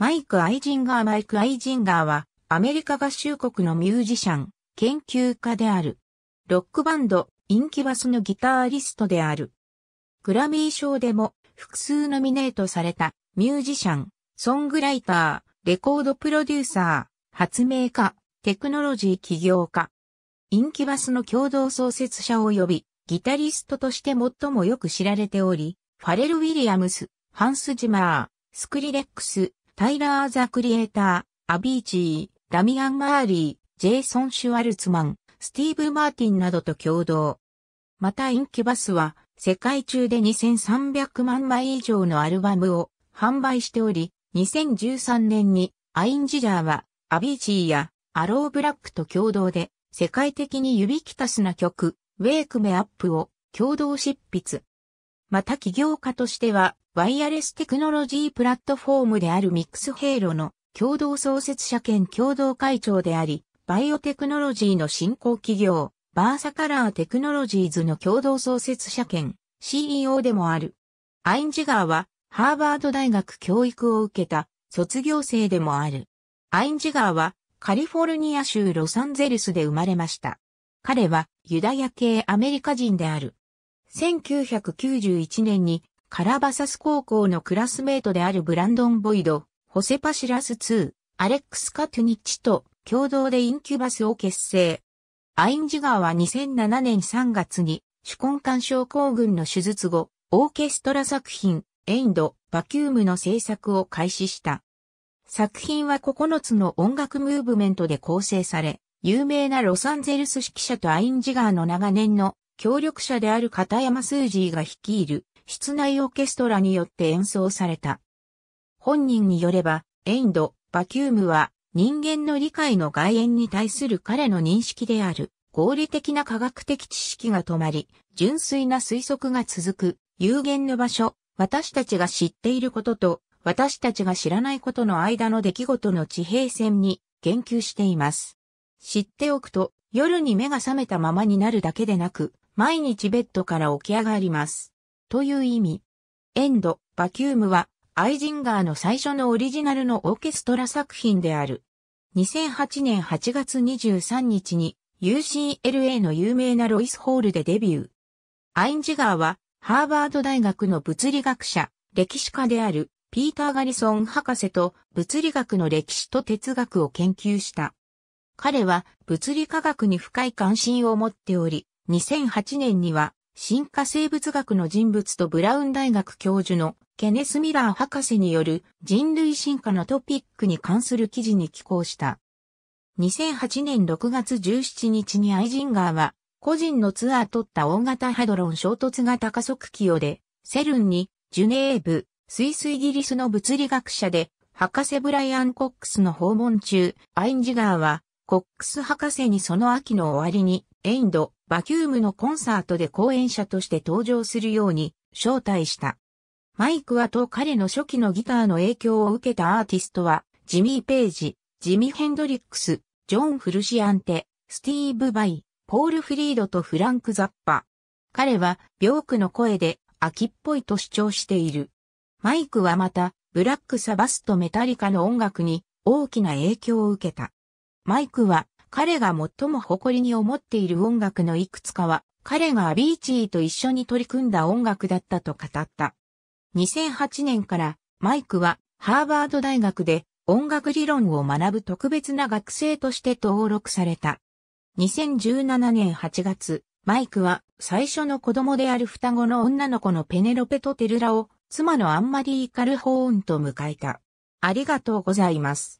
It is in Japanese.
マイク・アイジンガーマイク・アイジンガーは、アメリカ合衆国のミュージシャン、研究家である。ロックバンド、インキバスのギターリストである。グラミー賞でも複数ノミネートされたミュージシャン、ソングライター、レコードプロデューサー、発明家、テクノロジー起業家。インキバスの共同創設者及びギタリストとして最もよく知られており、ファレル・ウィリアムス、ハンス・ジマー、スクリレックス、タイラー・ザ・クリエイター、アビーチー、ダミアン・マーリー、ジェイソン・シュワルツマン、スティーブ・マーティンなどと共同。またインキュバスは世界中で2300万枚以上のアルバムを販売しており、2013年にアインジジャーはアビーチーやアローブラックと共同で世界的に指キタスな曲、ウェイクメアップを共同執筆。また起業家としてはワイヤレステクノロジープラットフォームであるミックスヘイロの共同創設者兼共同会長であり、バイオテクノロジーの振興企業、バーサカラーテクノロジーズの共同創設者兼 CEO でもある。アインジガーはハーバード大学教育を受けた卒業生でもある。アインジガーはカリフォルニア州ロサンゼルスで生まれました。彼はユダヤ系アメリカ人である。1991年にカラバサス高校のクラスメートであるブランドン・ボイド、ホセパシラス2、アレックス・カトゥニッチと共同でインキュバスを結成。アインジガーは2007年3月に手根管症候群の手術後、オーケストラ作品、エインド、バキュームの制作を開始した。作品は9つの音楽ムーブメントで構成され、有名なロサンゼルス指揮者とアインジガーの長年の協力者である片山スージーが率いる室内オーケストラによって演奏された。本人によれば、エインド、バキュームは人間の理解の外縁に対する彼の認識である。合理的な科学的知識が止まり、純粋な推測が続く、有限の場所、私たちが知っていることと、私たちが知らないことの間の出来事の地平線に言及しています。知っておくと、夜に目が覚めたままになるだけでなく、毎日ベッドから起き上がります。という意味。エンド、バキュームは、アイジンガーの最初のオリジナルのオーケストラ作品である。2008年8月23日に UCLA の有名なロイスホールでデビュー。アインジガーは、ハーバード大学の物理学者、歴史家である、ピーター・ガリソン博士と物理学の歴史と哲学を研究した。彼は物理科学に深い関心を持っており、2008年には進化生物学の人物とブラウン大学教授のケネス・ミラー博士による人類進化のトピックに関する記事に寄稿した。2008年6月17日にアイジンガーは個人のツアー取った大型ハドロン衝突型加速器用でセルンにジュネーブ、スイスイギリスの物理学者で博士ブライアン・コックスの訪問中、アインジガーはコックス博士にその秋の終わりに、エインド、バキュームのコンサートで講演者として登場するように招待した。マイクはと彼の初期のギターの影響を受けたアーティストは、ジミー・ページ、ジミ・ヘンドリックス、ジョン・フルシアンテ、スティーブ・バイ、ポール・フリードとフランク・ザッパ。彼は、病気の声で、秋っぽいと主張している。マイクはまた、ブラック・サバスとメタリカの音楽に大きな影響を受けた。マイクは彼が最も誇りに思っている音楽のいくつかは彼がアビーチーと一緒に取り組んだ音楽だったと語った。2008年からマイクはハーバード大学で音楽理論を学ぶ特別な学生として登録された。2017年8月、マイクは最初の子供である双子の女の子のペネロペとテルラを妻のアンマリー・カルホーンと迎えた。ありがとうございます。